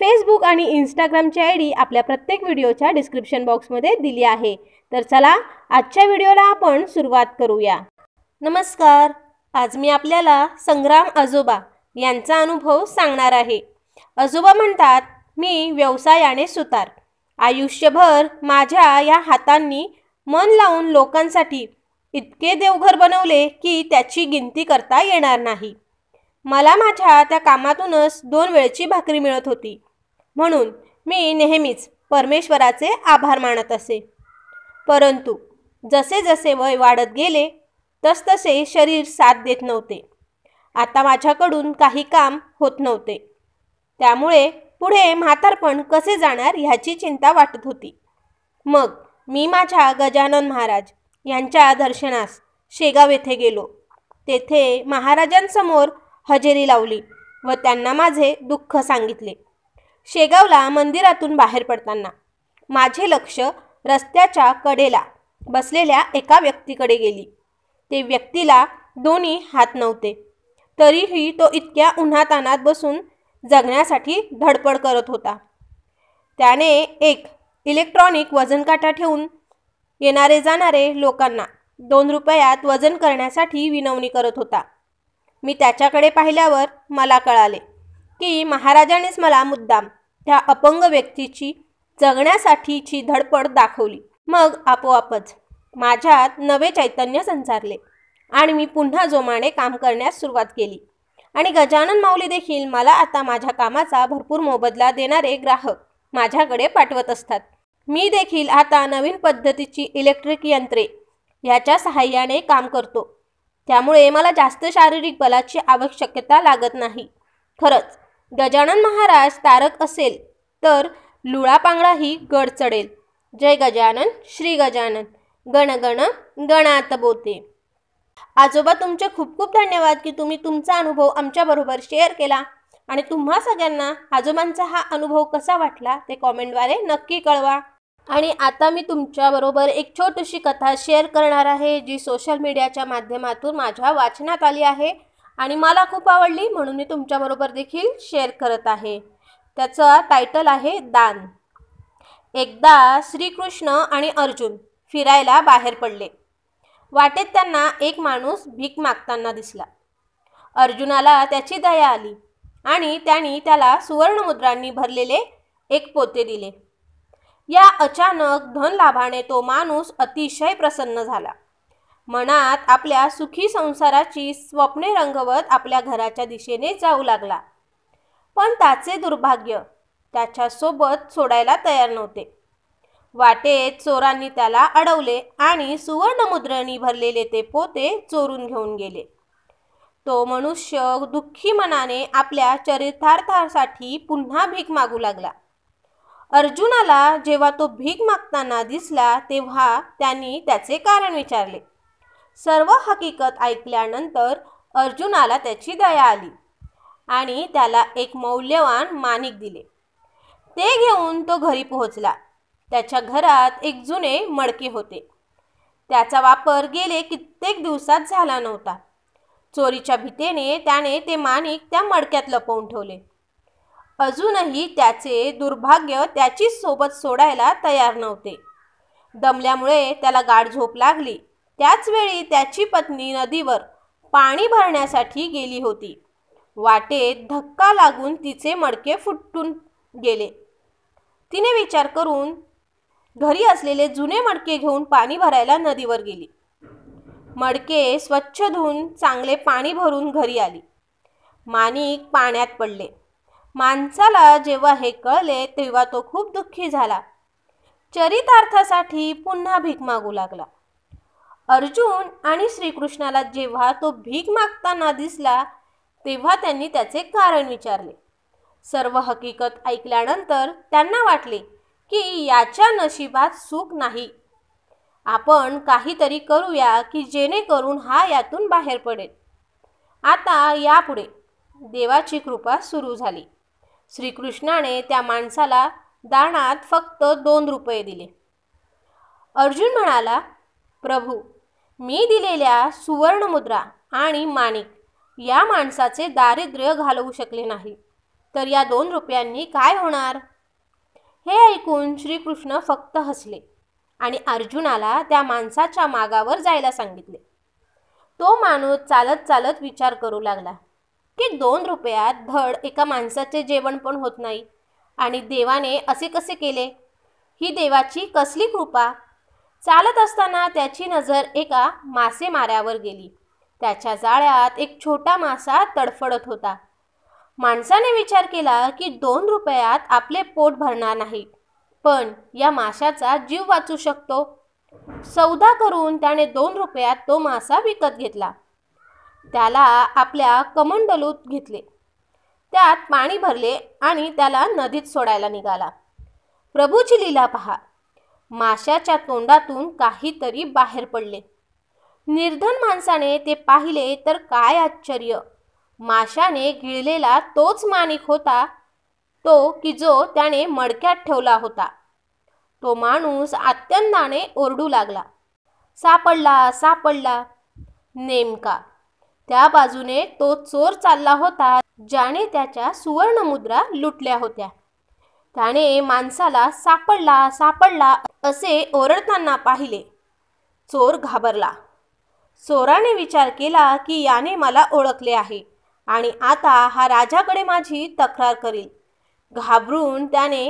Facebook आणि इंस्टाग्रामची I D आपल्या प्रत्येक व्हिडिओच्या डिस्क्रिप्शन बॉक्समध्ये दिली आहे तर चला आजच्या व्हिडिओला आपण सुरुवात करूया नमस्कार आज मी आपल्याला संग्राम आजोबा यांचा अनुभव सांगणार आहे आजोबा म्हणतात मी व्यवसायाने सुतार आयुष्यभर माझ्या या हातांनी मन लावून लोकांसाठी इतके देवघर बनवले की त्याची गिनती करता येणार नाही मला माझ्या त्या कामातूनच दोन वेळची भाकरी मिळत होती म्हणून मी नेहमीच परमेश्वराचे आभार मानत असे परंतु जसे जसे वय वाढत गेले तसतसे शरीर साथ देत नव्हते आता माझ्याकडून काही काम होत नव्हते त्यामुळे पुढे म्हातारपण कसे जाणार ह्याची चिंता वाटत होती मग मी माझ्या गजानन महाराज यांच्या दर्शनास शेगाव येथे गेलो तेथे महाराजांसमोर हजेरी लावली व त्यांना माझे दुःख सांगितले शेगावला मंदिरातून बाहेर पडताना माझे लक्ष रस्त्याच्या कडेला बसलेल्या एका व्यक्तीकडे गेली ते व्यक्तीला दोन्ही हात नव्हते तरीही तो इतक्या उन्हातानात बसून जगण्यासाठी धडपड करत होता त्याने एक इलेक्ट्रॉनिक वजनकाटा ठेवून येणारे जाणारे लोकांना दोन रुपयात वजन करण्यासाठी विनवणी करत होता मी त्याच्याकडे पाहिल्यावर मला कळाले की महाराजानेच मला मुद्दाम त्या अपंग व्यक्तीची जगण्यासाठीची धडपड दाखवली मग आपोआपच माझ्यात नवे चैतन्य संचारले आणि मी पुन्हा जोमाने काम करण्यास सुरुवात केली आणि गजानन माऊली देखील मला आता माझ्या कामाचा भरपूर मोबदला देणारे ग्राहक माझ्याकडे पाठवत असतात मी देखील आता नवीन पद्धतीची इलेक्ट्रिक यंत्रे ह्याच्या सहाय्याने काम करतो त्यामुळे मला जास्त शारीरिक बलाची आवश्यकता लागत नाही खरंच गजानन महाराज तारक असेल तर लुळापांगडाही गड चढेल जय गजानन श्री गजानन गण गण गणात बोते आजोबा तुमचे खूप खूप धन्यवाद की तुम्ही तुमचा अनुभव आमच्याबरोबर शेअर केला आणि तुम्हा सगळ्यांना आजोबांचा हा अनुभव कसा वाटला ते कॉमेंटद्वारे नक्की कळवा आणि आता मी तुमच्याबरोबर एक छोटीशी कथा शेअर करणार आहे जी सोशल मीडियाच्या माध्यमातून माझ्या वाचनात आली आहे आणि मला खूप आवडली म्हणून मी तुमच्याबरोबर देखील शेअर करत आहे त्याचं टायटल आहे दान एकदा श्रीकृष्ण आणि अर्जुन फिरायला बाहेर पडले वाटेत त्यांना एक माणूस भीक मागताना दिसला अर्जुनाला त्याची दया आली आणि त्याने त्याला सुवर्णमुद्रांनी भरलेले एक पोते दिले या अचानक धन लाभाने तो माणूस अतिशय प्रसन्न झाला मनात आपल्या सुखी संसाराची स्वप्ने रंगवत आपल्या घराच्या दिशेने जाऊ लागला पण त्याचे दुर्भाग्य त्याच्यासोबत सोडायला तयार नव्हते वाटेत चोरांनी त्याला अडवले आणि सुवर्णमुद्रणी भरलेले ते पोते चोरून घेऊन गेले तो मनुष्य दुःखी मनाने आपल्या चरितार्थासाठी पुन्हा भीक मागू लागला अर्जुनाला जेव्हा तो भीक मागताना दिसला तेव्हा त्यांनी त्याचे कारण विचारले सर्व हकीकत ऐकल्यानंतर अर्जुनाला त्याची दया आली आणि त्याला एक मौल्यवान माणिक दिले ते घेऊन तो घरी पोहोचला त्याच्या घरात एक जुने मडके होते त्याचा वापर गेले कित्येक दिवसात झाला नव्हता चोरीच्या भीतीने त्याने ते माणिक त्या मडक्यात लपवून ठेवले अजूनही त्याचे दुर्भाग्य त्याचीच सोबत सोडायला तयार नव्हते दमल्यामुळे त्याला गाढ झोप लागली त्याचवेळी त्याची पत्नी नदीवर पाणी भरण्यासाठी गेली होती वाटेत धक्का लागून तिचे मडके फुटून गेले तिने विचार करून घरी असलेले जुने मडके घेऊन पाणी भरायला नदीवर गेली मडके स्वच्छ धुऊन चांगले पाणी भरून घरी आली माणिक पाण्यात पडले माणसाला जेव्हा हे कळले तेव्हा तो खूप दुःखी झाला चरितार्थासाठी पुन्हा भीक मागू लागला अर्जुन आणि श्रीकृष्णाला जेव्हा तो भीक मागताना दिसला तेव्हा त्यांनी त्याचे कारण विचारले सर्व हकीकत ऐकल्यानंतर त्यांना वाटले की याच्या नशिबात सुख नाही आपण काहीतरी करूया की जेणेकरून हा यातून बाहेर पडेल आता यापुढे देवाची कृपा सुरू झाली श्रीकृष्णाने त्या माणसाला दानात फक्त दोन रुपये दिले अर्जुन म्हणाला प्रभू मी दिलेल्या सुवर्णमुद्रा आणि माणिक या माणसाचे दारिद्र्य घालवू शकले नाही तर या दोन रुपयांनी काय होणार हे ऐकून श्रीकृष्ण फक्त हसले आणि अर्जुनाला त्या माणसाच्या मागावर जायला सांगितले तो माणूस चालत चालत विचार करू लागला की दोन रुपयात धड एका माणसाचे जेवण पण होत नाही आणि देवाने असे कसे केले ही देवाची कसली कृपा चालत असताना त्याची नजर एका मासेमाऱ्यावर गेली त्याच्या जाळ्यात एक छोटा मासा तडफडत होता माणसाने विचार केला की दोन रुपयात आपले पोट भरणार नाही पण या माशाचा जीव वाचू शकतो सौदा करून त्याने दोन रुपयात तो मासा विकत घेतला त्याला आपल्या कमंडलूत घेतले त्यात पाणी भरले आणि त्याला नदीत सोडायला निघाला प्रभूची लीला पहा माशाच्या तोंडातून काहीतरी बाहेर पडले निर्धन माणसाने ते पाहिले तर काय आश्चर्य माशाने गिळलेला तोच माणिक होता तो की जो त्याने मडक्यात ठेवला होता तो माणूस आत्यंदाने ओरडू लागला सापडला सापडला नेमका त्या बाजूने तो चोर चालला होता ज्याने त्याच्या सुवर्णमुद्रा लुटल्या होत्या त्याने माणसाला सापडला सापडला असे ओरडताना पाहिले चोर घाबरला चोराने विचार केला की याने मला ओळखले आहे आणि आता हा राजाकडे माझी तक्रार करील घाबरून त्याने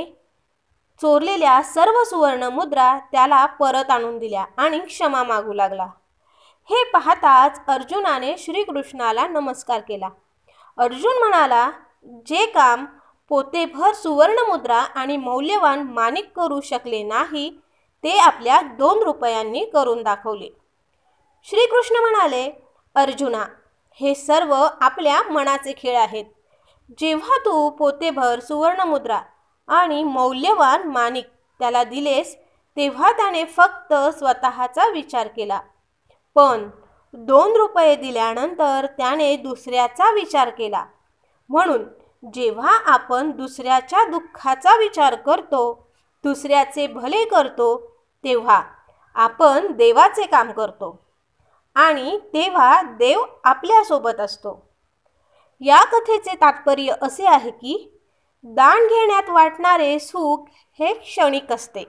चोरलेल्या सर्व सुवर्ण मुद्रा त्याला परत आणून दिल्या आणि क्षमा मागू लागला हे पाहताच अर्जुनाने श्रीकृष्णाला नमस्कार केला अर्जुन म्हणाला जे काम पोतेभर सुवर्णमुद्रा आणि मौल्यवान माणिक करू शकले नाही ते आपल्या दोन रुपयांनी करून दाखवले श्रीकृष्ण म्हणाले अर्जुना हे सर्व आपल्या मनाचे खेळ आहेत जेव्हा तू पोतेभर सुवर्णमुद्रा आणि मौल्यवान माणिक त्याला दिलेस तेव्हा त्याने फक्त स्वतःचा विचार केला पण दोन रुपये दिल्यानंतर त्याने दुसऱ्याचा विचार केला म्हणून जेव्हा आपण दुसऱ्याच्या दुःखाचा विचार करतो दुसऱ्याचे भले करतो तेव्हा आपण देवाचे काम करतो आणि तेव्हा देव आपल्यासोबत असतो या कथेचे तात्पर्य असे आहे की दान घेण्यात वाटणारे सुख हे क्षणिक असते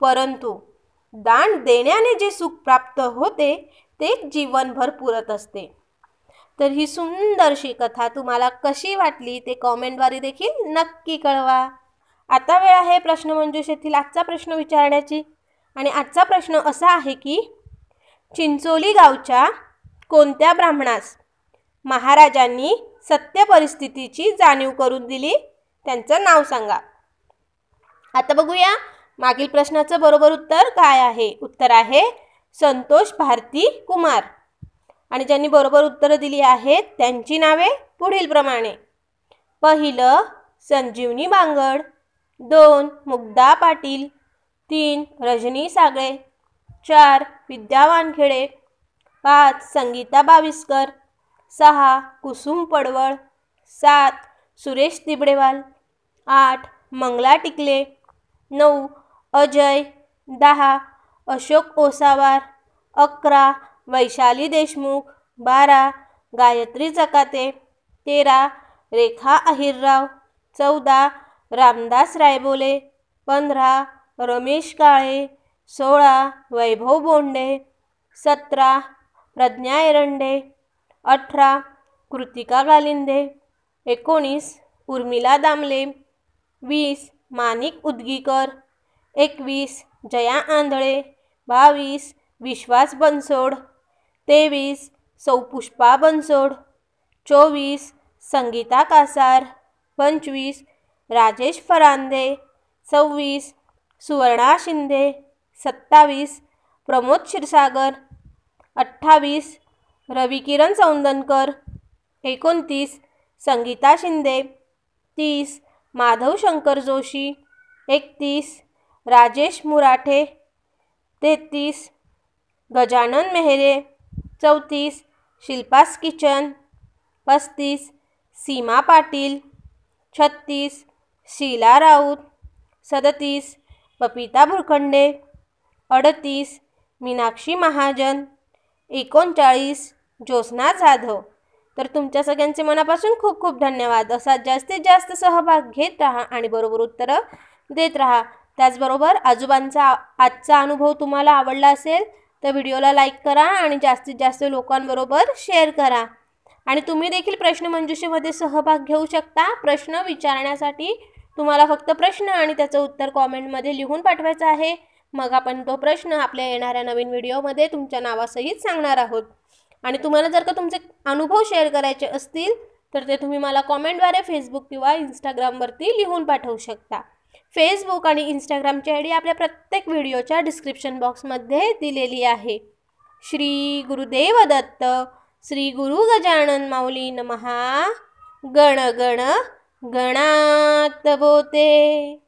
परंतु दान देण्याने जे सुख प्राप्त होते ते जीवनभर पुरत असते तर ही सुंदरशी कथा तुम्हाला कशी वाटली ते कॉमेंटद्वारे देखील नक्की कळवा आता वेळ आहे प्रश्नमंजूष येथील आजचा प्रश्न विचारण्याची आणि आजचा प्रश्न असा आहे की चिंचोली गावच्या कोणत्या ब्राह्मणास महाराजांनी सत्य परिस्थितीची जाणीव करून दिली त्यांचं नाव सांगा आता बघूया मागील प्रश्नाचं बरोबर उत्तर काय आहे उत्तर आहे संतोष भारती कुमार आणि ज्यांनी बरोबर उत्तरं दिली आहेत त्यांची नावे पुढील प्रमाणे पहिलं संजीवनी बांगड दोन मुग्धा पाटील तीन रजनी सागळे चार विद्या वानखेडे पाच संगीता बाविस्कर सहा कुसुम पडवळ सात सुरेश तिबडेवाल आठ मंगला टिकले नऊ अजय दहा अशोक ओसावार अकरा वैशाली देशमुख बारा गायत्री चकाते तेरा रेखा अहिरराव चौदा रामदास रायबोले पंधरा रमेश काळे सोळा वैभव बोंडे सतरा प्रज्ञा एरंडे अठरा कृतिका गालिंदे एकोणीस उर्मिला दामले वीस मानिक उदगीकर एकवीस जया आंधळे बावीस विश्वास बनसोड तेवीस सौपुष्पा बनसोड चोवीस संगीता कासार पंचवीस राजेश फरांदे सव्वीस सुवर्णा शिंदे सत्तावीस प्रमोद क्षीरसागर अठ्ठावीस रविकिरण सौंदनकर एकोणतीस संगीता शिंदे तीस माधव शंकर जोशी एकतीस राजेश मुराठे तेहतीस गजानन मेहरे चौतीस शिल्पास किचन पस्तीस सीमा पाटील छत्तीस शीला राऊत सदतीस पपिता भुरखंडे अडतीस मीनाक्षी महाजन एकोणचाळीस ज्योत्ना जाधव तर तुमच्या सगळ्यांचे मनापासून खूप खूप धन्यवाद असा जास्तीत जास्त सहभाग घेत राहा आणि बरोबर उत्तरं देत राहा त्याचबरोबर आजोबांचा आजचा अनुभव तुम्हाला आवडला असेल तर व्हिडिओला लाईक करा आणि जास्तीत जास्त लोकांबरोबर शेअर करा आणि तुम्ही देखील प्रश्नमंजुषेमध्ये सहभाग घेऊ शकता प्रश्न विचारण्यासाठी तुम्हाला फक्त प्रश्न आणि त्याचं उत्तर कॉमेंटमध्ये लिहून पाठवायचं आहे मग आपण तो प्रश्न आपल्या येणाऱ्या नवीन व्हिडिओमध्ये तुमच्या नावासहित सांगणार आहोत आणि तुम्हाला जर का तुमचे अनुभव शेअर करायचे असतील तर ते तुम्ही मला कॉमेंटद्वारे फेसबुक किंवा इंस्टाग्रामवरती लिहून पाठवू शकता फेसबुक आणि इंस्टाग्रामची आय डी आपल्या प्रत्येक व्हिडिओच्या डिस्क्रिप्शन बॉक्समध्ये दिलेली आहे श्री गुरुदेव दत्त श्री गुरु गजानन माऊली नमहा गण गण गणात बोते